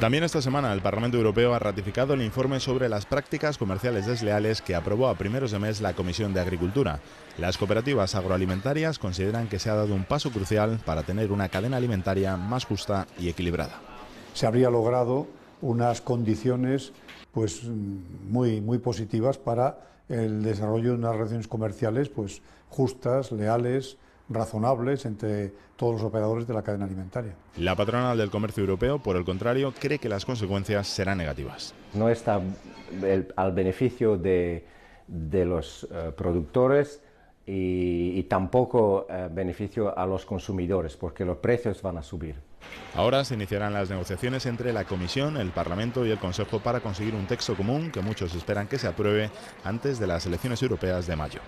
También esta semana el Parlamento Europeo ha ratificado el informe sobre las prácticas comerciales desleales que aprobó a primeros de mes la Comisión de Agricultura. Las cooperativas agroalimentarias consideran que se ha dado un paso crucial para tener una cadena alimentaria más justa y equilibrada. Se habría logrado unas condiciones pues muy muy positivas para el desarrollo de unas relaciones comerciales pues justas, leales, razonables entre todos los operadores de la cadena alimentaria. La patronal del comercio europeo, por el contrario, cree que las consecuencias serán negativas. No está al beneficio de, los eh, productores y, tampoco eh, beneficio a los consumidores, porque los precios van a subir. Ahora se iniciarán las negociaciones entre la Comisión, el Parlamento y el Consejo para conseguir un texto común que muchos esperan que se apruebe antes de las elecciones europeas de mayo.